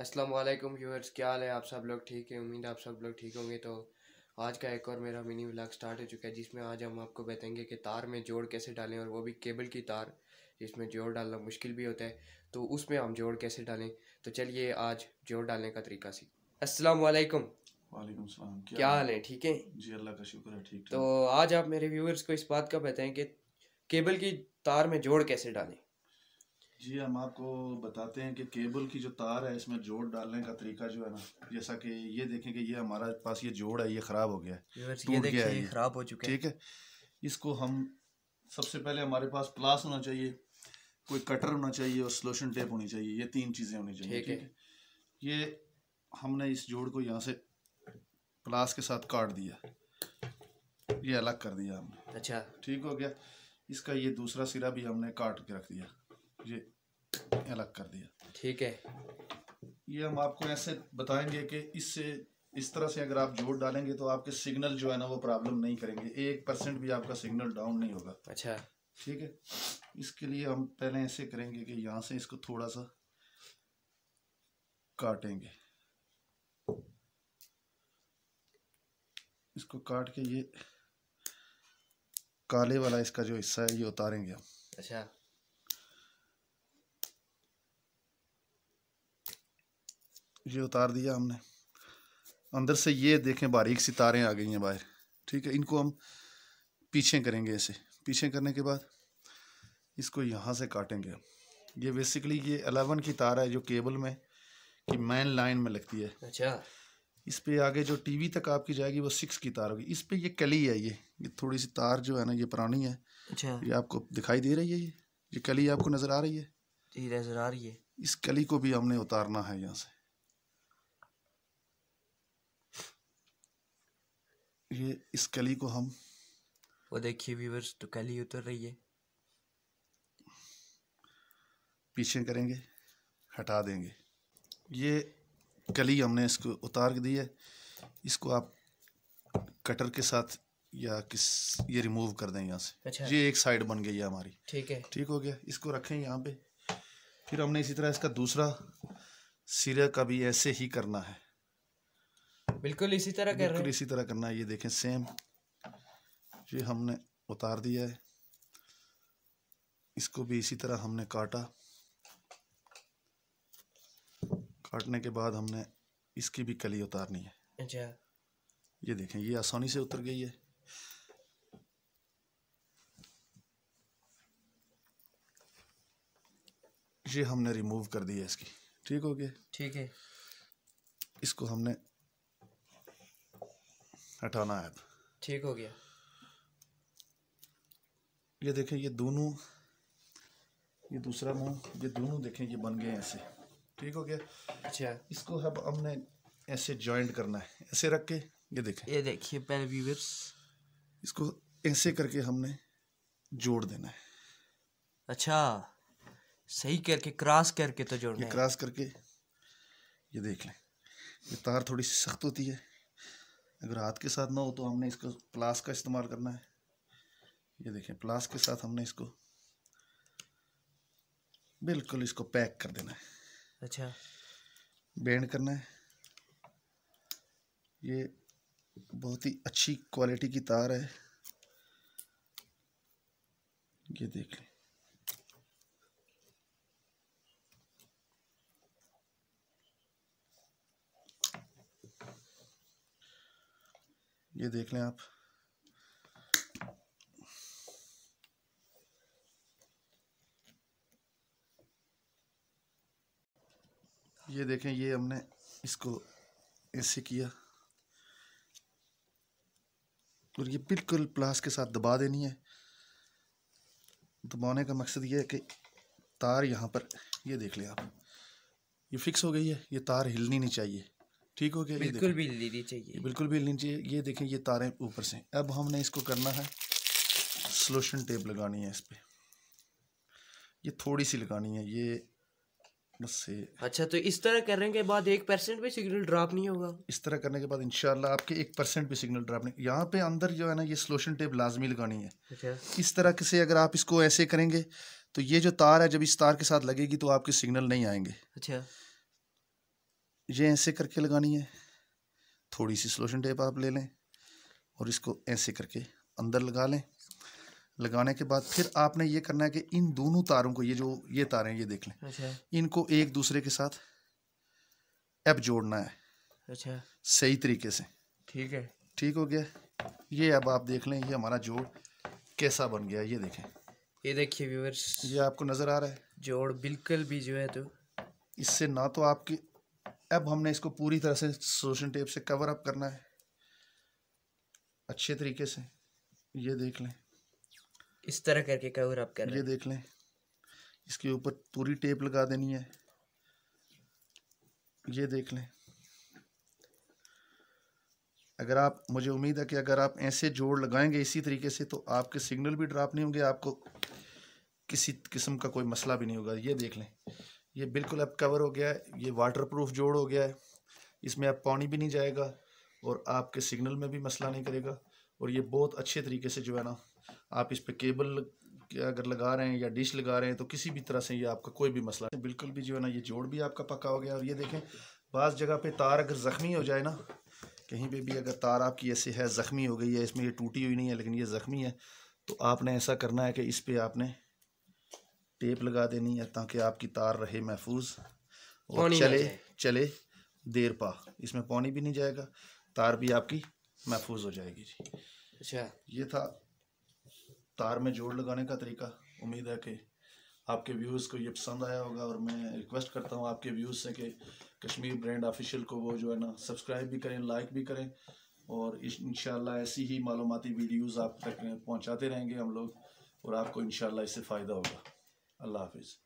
अस्सलाम वालेकुम व्यूअर्स क्या हाल है आप सब लोग ठीक है उम्मीद आप सब लोग ठीक होंगे तो आज का एक और मेरा मिनी व्लॉग स्टार्ट हो चुका है जिसमें आज हम आपको बताएंगे कि तार में जोड़ कैसे डालें और वो भी केबल की तार जिसमें जोड़ डालना मुश्किल भी होता है तो उसमें हम जोड़ कैसे डालें तो चलिए आज जोड़ डालने का तरीका सीख अस्सलाम वालेकुम क्या हाल है ठीक है जी अल्लाह का शुक्र है ठीक तो आज आप मेरे व्यूअर्स को इस बात का बताएं कि केबल की तार में जोड़ कैसे डालें जी हम आपको बताते हैं कि केबल की जो तार है इसमें जोड़ डालने का तरीका जो है ना जैसा कि ये देखें कि ये हमारा पास ये जोड़ है ये ख़राब हो गया है ये देखिए ये ख़राब हो चुका है ठीक है इसको हम सबसे पहले हमारे पास प्लास होना चाहिए कोई कटर होना चाहिए और स्लोशन टेप होनी चाहिए ये तीन चीज़ें होनी चाहिए ठीक है ये हमने इस जोड़ को यहाँ से प्लास के साथ काट दिया ये अलग कर दिया हमने अच्छा ठीक हो गया इसका ये दूसरा सिरा भी हमने काट के रख दिया ये अलग कर दिया ठीक है ये हम आपको ऐसे बताएंगे कि इससे इस तरह से अगर आप जोड़ डालेंगे तो आपके सिग्नल जो है ना वो प्रॉब्लम नहीं करेंगे एक परसेंट भी आपका सिग्नल डाउन नहीं होगा अच्छा ठीक है इसके लिए हम पहले ऐसे करेंगे कि यहाँ से इसको थोड़ा सा काटेंगे इसको काट के ये काले वाला इसका जो हिस्सा है ये उतारेंगे हम अच्छा ये उतार दिया हमने अंदर से ये देखें बारीक सी तारें आ गई हैं बाहर ठीक है इनको हम पीछे करेंगे ऐसे पीछे करने के बाद इसको यहाँ से काटेंगे ये बेसिकली ये अलेवन की तार है जो केबल में कि मैन लाइन में लगती है अच्छा इस पे आगे जो टीवी तक आपकी जाएगी वो सिक्स की तार होगी इस पे ये कली है ये ये थोड़ी सी तार जो है ना ये पुरानी है अच्छा ये आपको दिखाई दे रही है ये ये कली आपको नज़र आ रही है जी नज़र आ रही है इस कली को भी हमने उतारना है यहाँ से ये इस कली को हम वो देखिए व्यूवर्स तो कली उतर रही है पीछे करेंगे हटा देंगे ये कली हमने इसको उतार दी है इसको आप कटर के साथ या किस ये रिमूव कर दें यहाँ से अच्छा। ये एक साइड बन गई है हमारी ठीक है ठीक हो गया इसको रखें यहाँ पे फिर हमने इसी तरह इसका दूसरा सिरे का भी ऐसे ही करना है बिल्कुल इसी तरह कर बिल्कुल इसी तरह करना है ये देखें सेम ये हमने उतार दिया है इसको भी इसी तरह हमने काटा काटने के बाद हमने इसकी भी कली उतारनी है अच्छा ये देखें ये आसानी से उतर गई है ये हमने रिमूव कर दिया इसकी ठीक हो गया ठीक है इसको हमने हटाना है ठीक हो गया ये देखें ये दोनों ये दूसरा मुंह ये दोनों देखें ये बन गए ऐसे ठीक हो गया अच्छा इसको अब हमने ऐसे जॉइंट करना है ऐसे रख के ये देखें ये देखिए पहले व्यूवर्स इसको ऐसे करके हमने जोड़ देना है अच्छा सही करके क्रॉस करके तो जोड़ना ये क्रॉस करके ये देख लें ये तार थोड़ी सी सख्त होती है अगर हाथ के साथ ना हो तो हमने इसको प्लास का इस्तेमाल करना है ये देखें प्लास के साथ हमने इसको बिल्कुल इसको पैक कर देना है अच्छा बैंड करना है ये बहुत ही अच्छी क्वालिटी की तार है ये देख लें ये देख लें आप ये देखें ये हमने इसको ऐसे किया और ये बिल्कुल प्लास के साथ दबा देनी है दबाने का मकसद ये है कि तार यहाँ पर ये देख लें आप ये फिक्स हो गई है ये तार हिलनी नहीं चाहिए ठीक हो गया बिल्कुल भी लेनी चाहिए बिल्कुल भी लेनी चाहिए ये देखें ये तारे ऊपर से अब हमने इसको करना है सोलूशन टेप लगानी है इस पर ये थोड़ी सी लगानी है ये बस अच्छा तो इस तरह करने के बाद एक परसेंट भी सिग्नल ड्रॉप नहीं होगा इस तरह करने के बाद इंशाल्लाह आपके एक परसेंट भी सिग्नल ड्रॉप नहीं यहाँ पे अंदर जो है ना ये सोलूशन टेप लाजमी लगानी है अच्छा। इस तरह से अगर आप इसको ऐसे करेंगे तो ये जो तार है जब इस तार के साथ लगेगी तो आपके सिग्नल नहीं आएंगे अच्छा ये ऐसे करके लगानी है थोड़ी सी सोलोशन टेप आप ले लें और इसको ऐसे करके अंदर लगा लें लगाने के बाद फिर आपने ये करना है कि इन दोनों तारों को ये जो ये तारे हैं ये देख लें अच्छा। इनको एक दूसरे के साथ एप जोड़ना है अच्छा सही तरीके से ठीक है ठीक हो गया ये अब आप देख लें ये हमारा जोड़ कैसा बन गया ये देखें ये देखिए व्यूअर्स ये आपको नज़र आ रहा है जोड़ बिल्कुल भी जो है तो इससे ना तो आपकी अब हमने इसको पूरी तरह से सोशन टेप से कवर अप करना है अच्छे तरीके से ये देख लें इस तरह करके कवर अप कर ये देख लें इसके ऊपर पूरी टेप लगा देनी है ये देख लें अगर आप मुझे उम्मीद है कि अगर आप ऐसे जोड़ लगाएंगे इसी तरीके से तो आपके सिग्नल भी ड्राप नहीं होंगे आपको किसी किस्म का कोई मसला भी नहीं होगा ये देख लें ये बिल्कुल अब कवर हो गया है ये वाटर प्रूफ जोड़ हो गया है इसमें अब पानी भी नहीं जाएगा और आपके सिग्नल में भी मसला नहीं करेगा और ये बहुत अच्छे तरीके से जो है ना आप इस पर केबल अगर लगा रहे हैं या डिश लगा रहे हैं तो किसी भी तरह से ये आपका कोई भी मसला नहीं बिल्कुल भी जो है ना ये जोड़ भी आपका पक्का हो गया और ये देखें बाज़ जगह पे तार अगर ज़ख्मी हो जाए ना कहीं पे भी अगर तार आपकी ऐसे है ज़ख्मी हो गई है इसमें ये टूटी हुई नहीं है लेकिन ये ज़ख्मी है तो आपने ऐसा करना है कि इस पर आपने टेप लगा देनी है ताकि आपकी तार रहे महफूज और चले चले देर पा इसमें पानी भी नहीं जाएगा तार भी आपकी महफूज हो जाएगी जी अच्छा ये था तार में जोड़ लगाने का तरीका उम्मीद है कि आपके व्यूज़ को ये पसंद आया होगा और मैं रिक्वेस्ट करता हूँ आपके व्यूज़ से कि कश्मीर ब्रांड ऑफिशियल को वो जो है ना सब्सक्राइब भी करें लाइक भी करें और इन ऐसी ही मालूमती वीडियोज़ आप तक पहुँचाते रहेंगे हम लोग और आपको इन इससे फ़ायदा होगा Allah Hafiz.